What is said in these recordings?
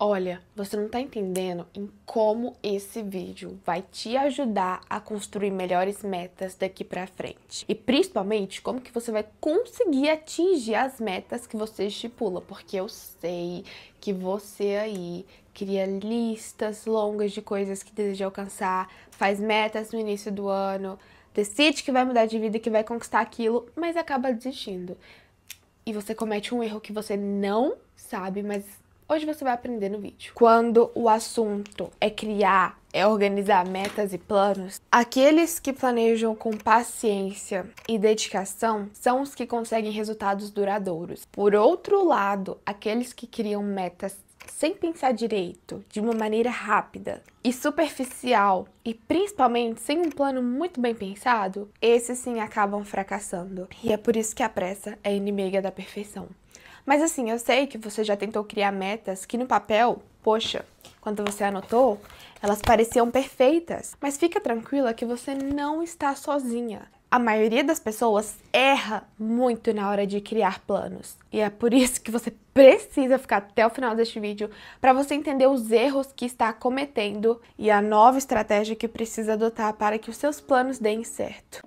Olha, você não está entendendo em como esse vídeo vai te ajudar a construir melhores metas daqui para frente. E principalmente como que você vai conseguir atingir as metas que você estipula, porque eu sei que você aí cria listas longas de coisas que deseja alcançar, faz metas no início do ano, decide que vai mudar de vida, que vai conquistar aquilo, mas acaba desistindo. E você comete um erro que você não sabe, mas Hoje você vai aprender no vídeo. Quando o assunto é criar, é organizar metas e planos, aqueles que planejam com paciência e dedicação são os que conseguem resultados duradouros. Por outro lado, aqueles que criam metas sem pensar direito, de uma maneira rápida e superficial, e principalmente sem um plano muito bem pensado, esses sim acabam fracassando. E é por isso que a pressa é inimiga da perfeição. Mas assim, eu sei que você já tentou criar metas que no papel, poxa, quando você anotou, elas pareciam perfeitas. Mas fica tranquila que você não está sozinha. A maioria das pessoas erra muito na hora de criar planos. E é por isso que você precisa ficar até o final deste vídeo para você entender os erros que está cometendo e a nova estratégia que precisa adotar para que os seus planos deem certo.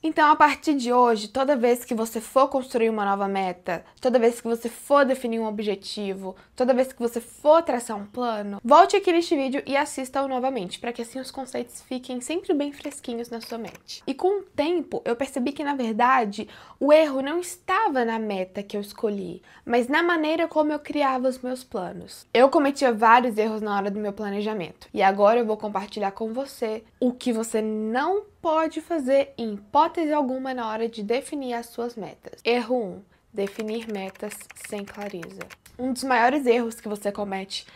Então, a partir de hoje, toda vez que você for construir uma nova meta, toda vez que você for definir um objetivo, toda vez que você for traçar um plano, volte aqui neste vídeo e assista-o novamente, para que assim os conceitos fiquem sempre bem fresquinhos na sua mente. E com o tempo, eu percebi que na verdade o erro não estava na meta que eu escolhi, mas na maneira como eu criava os meus planos. Eu cometia vários erros na hora do meu planejamento, e agora eu vou compartilhar com você o que você não pode fazer em hipótese alguma na hora de definir as suas metas. Erro 1. Definir metas sem clareza. Um dos maiores erros que você comete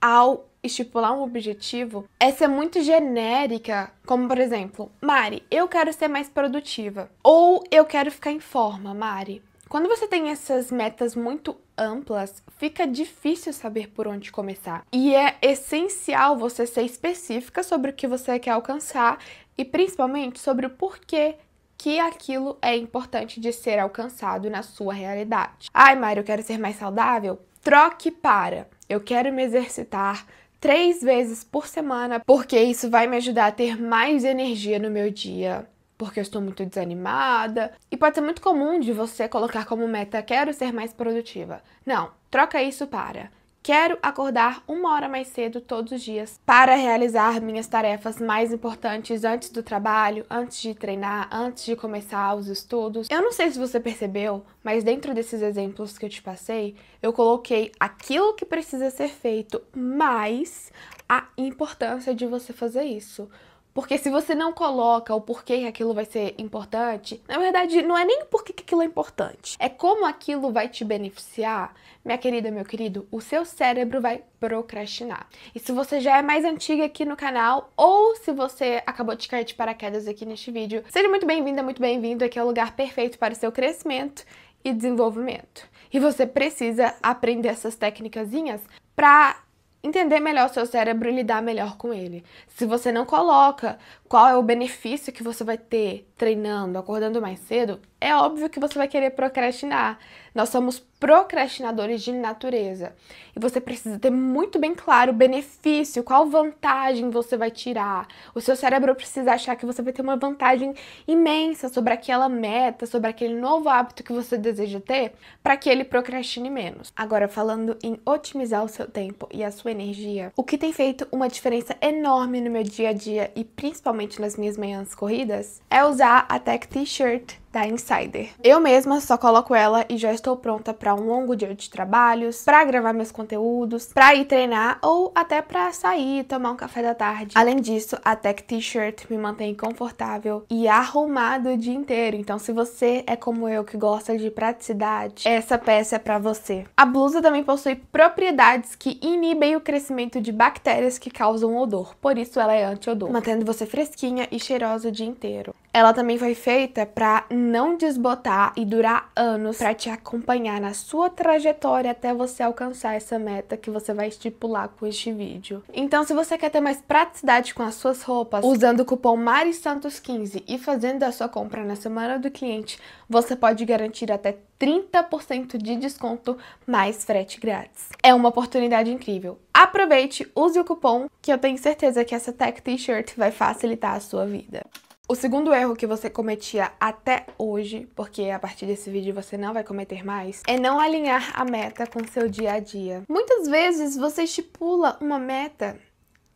ao estipular um objetivo é ser muito genérica, como por exemplo, Mari, eu quero ser mais produtiva, ou eu quero ficar em forma, Mari. Quando você tem essas metas muito amplas, fica difícil saber por onde começar. E é essencial você ser específica sobre o que você quer alcançar e principalmente sobre o porquê que aquilo é importante de ser alcançado na sua realidade. Ai, Mário, eu quero ser mais saudável? Troque para. Eu quero me exercitar três vezes por semana, porque isso vai me ajudar a ter mais energia no meu dia porque eu estou muito desanimada. E pode ser muito comum de você colocar como meta quero ser mais produtiva. Não, troca isso para quero acordar uma hora mais cedo todos os dias para realizar minhas tarefas mais importantes antes do trabalho, antes de treinar, antes de começar os estudos. Eu não sei se você percebeu, mas dentro desses exemplos que eu te passei, eu coloquei aquilo que precisa ser feito mais a importância de você fazer isso. Porque se você não coloca o porquê que aquilo vai ser importante, na verdade não é nem o porquê que aquilo é importante, é como aquilo vai te beneficiar, minha querida, meu querido, o seu cérebro vai procrastinar. E se você já é mais antiga aqui no canal, ou se você acabou de cair de paraquedas aqui neste vídeo, seja muito bem-vinda, muito bem-vindo, aqui é o lugar perfeito para o seu crescimento e desenvolvimento. E você precisa aprender essas técnicasinhas para entender melhor o seu cérebro e lidar melhor com ele. Se você não coloca qual é o benefício que você vai ter treinando, acordando mais cedo, é óbvio que você vai querer procrastinar. Nós somos procrastinadores de natureza. E você precisa ter muito bem claro o benefício, qual vantagem você vai tirar. O seu cérebro precisa achar que você vai ter uma vantagem imensa sobre aquela meta, sobre aquele novo hábito que você deseja ter, para que ele procrastine menos. Agora, falando em otimizar o seu tempo e a sua energia, o que tem feito uma diferença enorme no meu dia a dia e principalmente nas minhas manhãs corridas é usar a Tech T-shirt da Insider. Eu mesma só coloco ela e já estou pronta para um longo dia de trabalhos, para gravar meus conteúdos, para ir treinar ou até para sair e tomar um café da tarde. Além disso, a Tech T-shirt me mantém confortável e arrumado o dia inteiro. Então, se você é como eu que gosta de praticidade, essa peça é para você. A blusa também possui propriedades que inibem o crescimento de bactérias que causam odor, por isso ela é anti-odor, mantendo você fresquinha e cheirosa o dia inteiro. Ela também foi feita para não desbotar e durar anos para te acompanhar na sua trajetória até você alcançar essa meta que você vai estipular com este vídeo. Então, se você quer ter mais praticidade com as suas roupas, usando o cupom MariSantos15 e fazendo a sua compra na semana do cliente, você pode garantir até 30% de desconto mais frete grátis. É uma oportunidade incrível. Aproveite, use o cupom que eu tenho certeza que essa tech t-shirt vai facilitar a sua vida. O segundo erro que você cometia até hoje, porque a partir desse vídeo você não vai cometer mais, é não alinhar a meta com seu dia a dia. Muitas vezes você estipula uma meta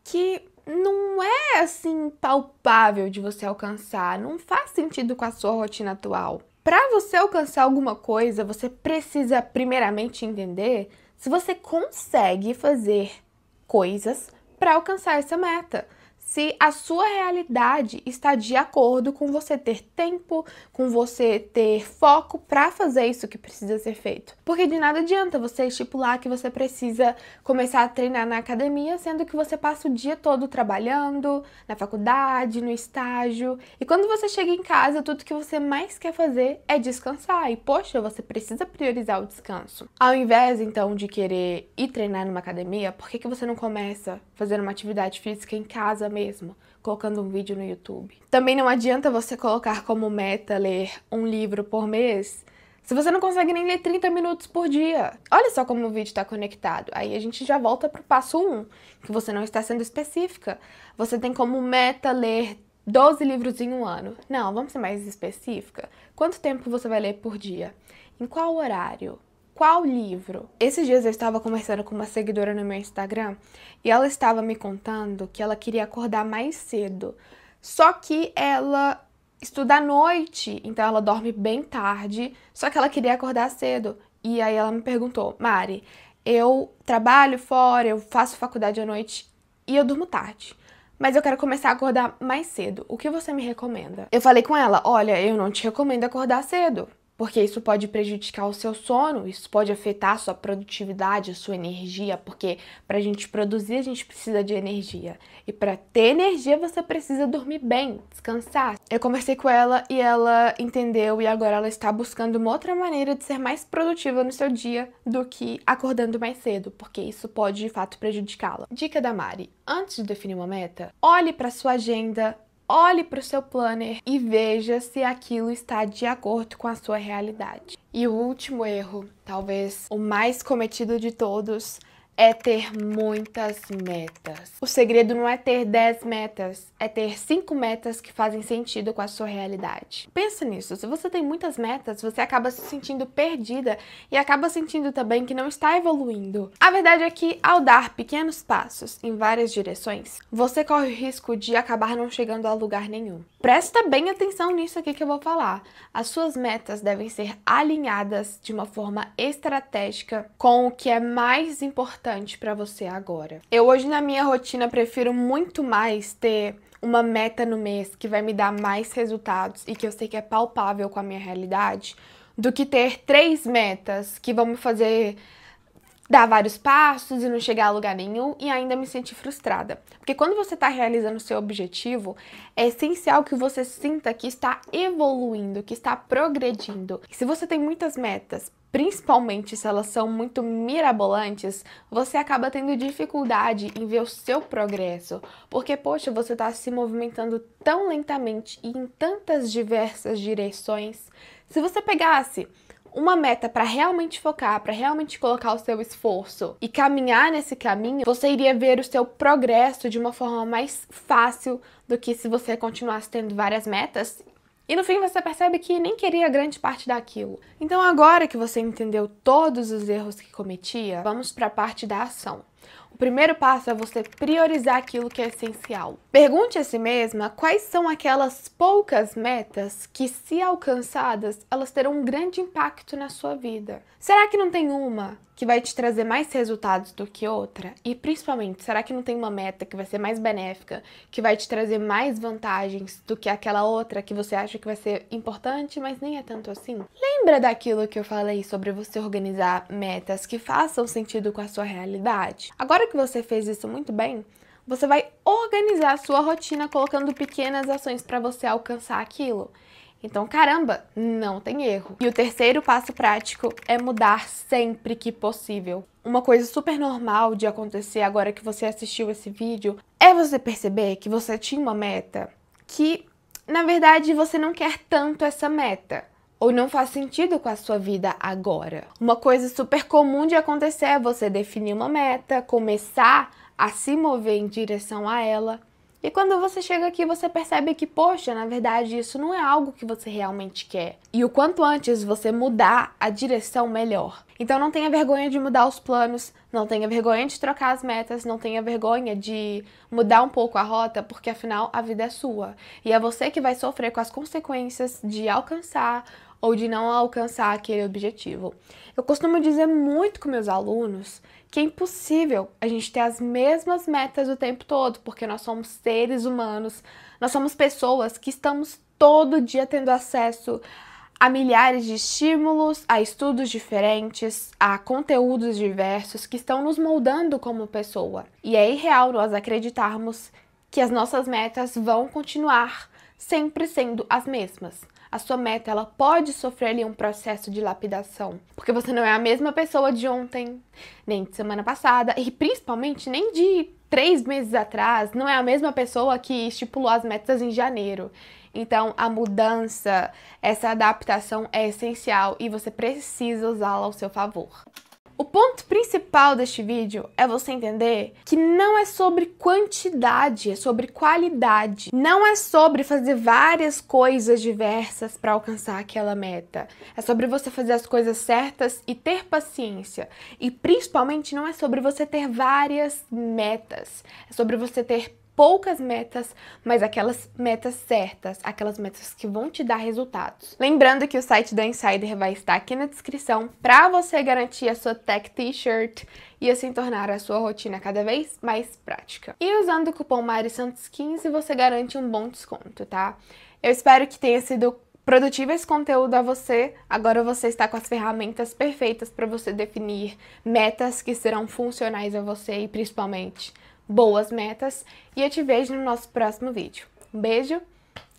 que não é assim palpável de você alcançar, não faz sentido com a sua rotina atual. Para você alcançar alguma coisa, você precisa primeiramente entender se você consegue fazer coisas para alcançar essa meta se a sua realidade está de acordo com você ter tempo, com você ter foco para fazer isso que precisa ser feito. Porque de nada adianta você estipular que você precisa começar a treinar na academia, sendo que você passa o dia todo trabalhando, na faculdade, no estágio. E quando você chega em casa, tudo que você mais quer fazer é descansar. E poxa, você precisa priorizar o descanso. Ao invés então de querer ir treinar numa academia, por que, que você não começa fazendo uma atividade física em casa? mesmo, colocando um vídeo no YouTube. Também não adianta você colocar como meta ler um livro por mês se você não consegue nem ler 30 minutos por dia. Olha só como o vídeo está conectado. Aí a gente já volta para o passo 1, que você não está sendo específica. Você tem como meta ler 12 livros em um ano. Não, vamos ser mais específica. Quanto tempo você vai ler por dia? Em qual horário? qual livro? Esses dias eu estava conversando com uma seguidora no meu Instagram e ela estava me contando que ela queria acordar mais cedo, só que ela estuda à noite, então ela dorme bem tarde, só que ela queria acordar cedo. E aí ela me perguntou, Mari, eu trabalho fora, eu faço faculdade à noite e eu durmo tarde mas eu quero começar a acordar mais cedo. O que você me recomenda? Eu falei com ela: olha, eu não te recomendo acordar cedo porque isso pode prejudicar o seu sono, isso pode afetar a sua produtividade, a sua energia, porque para a gente produzir a gente precisa de energia. E para ter energia você precisa dormir bem, descansar. Eu conversei com ela e ela entendeu e agora ela está buscando uma outra maneira de ser mais produtiva no seu dia do que acordando mais cedo, porque isso pode de fato prejudicá-la. Dica da Mari: antes de definir uma meta, olhe para sua agenda olhe para o seu planner e veja se aquilo está de acordo com a sua realidade. E o último erro, talvez o mais cometido de todos, é ter muitas metas. O segredo não é ter 10 metas, é ter 5 metas que fazem sentido com a sua realidade. Pensa nisso, se você tem muitas metas, você acaba se sentindo perdida e acaba sentindo também que não está evoluindo. A verdade é que ao dar pequenos passos em várias direções, você corre o risco de acabar não chegando a lugar nenhum. Presta bem atenção nisso aqui que eu vou falar. As suas metas devem ser alinhadas de uma forma estratégica com o que é mais importante importante para você agora. Eu hoje na minha rotina prefiro muito mais ter uma meta no mês que vai me dar mais resultados e que eu sei que é palpável com a minha realidade, do que ter três metas que vão me fazer dar vários passos e não chegar a lugar nenhum e ainda me sentir frustrada. Porque quando você está realizando o seu objetivo, é essencial que você sinta que está evoluindo, que está progredindo. E se você tem muitas metas, principalmente se elas são muito mirabolantes, você acaba tendo dificuldade em ver o seu progresso. Porque, poxa, você está se movimentando tão lentamente e em tantas diversas direções. Se você pegasse uma meta para realmente focar, para realmente colocar o seu esforço e caminhar nesse caminho, você iria ver o seu progresso de uma forma mais fácil do que se você continuasse tendo várias metas e no fim você percebe que nem queria grande parte daquilo. Então agora que você entendeu todos os erros que cometia, vamos para a parte da ação. O primeiro passo é você priorizar aquilo que é essencial. Pergunte a si mesma quais são aquelas poucas metas que, se alcançadas, elas terão um grande impacto na sua vida. Será que não tem uma que vai te trazer mais resultados do que outra? E principalmente, será que não tem uma meta que vai ser mais benéfica, que vai te trazer mais vantagens do que aquela outra que você acha que vai ser importante, mas nem é tanto assim? Lembra daquilo que eu falei sobre você organizar metas que façam sentido com a sua realidade? Agora Agora que você fez isso muito bem, você vai organizar a sua rotina colocando pequenas ações para você alcançar aquilo. Então, caramba, não tem erro. E o terceiro passo prático é mudar sempre que possível. Uma coisa super normal de acontecer agora que você assistiu esse vídeo é você perceber que você tinha uma meta que, na verdade, você não quer tanto essa meta ou não faz sentido com a sua vida agora. Uma coisa super comum de acontecer é você definir uma meta, começar a se mover em direção a ela. E quando você chega aqui, você percebe que, poxa, na verdade, isso não é algo que você realmente quer. E o quanto antes você mudar a direção, melhor. Então não tenha vergonha de mudar os planos, não tenha vergonha de trocar as metas, não tenha vergonha de mudar um pouco a rota, porque afinal a vida é sua. E é você que vai sofrer com as consequências de alcançar ou de não alcançar aquele objetivo. Eu costumo dizer muito com meus alunos que é impossível a gente ter as mesmas metas o tempo todo, porque nós somos seres humanos, nós somos pessoas que estamos todo dia tendo acesso a milhares de estímulos, a estudos diferentes, a conteúdos diversos que estão nos moldando como pessoa. E é irreal nós acreditarmos que as nossas metas vão continuar sempre sendo as mesmas a sua meta ela pode sofrer ali um processo de lapidação, porque você não é a mesma pessoa de ontem, nem de semana passada e principalmente nem de três meses atrás, não é a mesma pessoa que estipulou as metas em janeiro. Então, a mudança, essa adaptação é essencial e você precisa usá-la ao seu favor. O ponto principal deste vídeo é você entender que não é sobre quantidade, é sobre qualidade. Não é sobre fazer várias coisas diversas para alcançar aquela meta. É sobre você fazer as coisas certas e ter paciência. E principalmente não é sobre você ter várias metas, é sobre você ter poucas metas, mas aquelas metas certas, aquelas metas que vão te dar resultados. Lembrando que o site da Insider vai estar aqui na descrição para você garantir a sua Tech T-shirt e assim tornar a sua rotina cada vez mais prática. E usando o cupom Mari Santos 15 você garante um bom desconto, tá? Eu espero que tenha sido produtivo esse conteúdo a você. Agora você está com as ferramentas perfeitas para você definir metas que serão funcionais a você e principalmente boas metas e eu te vejo no nosso próximo vídeo. Um beijo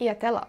e até lá!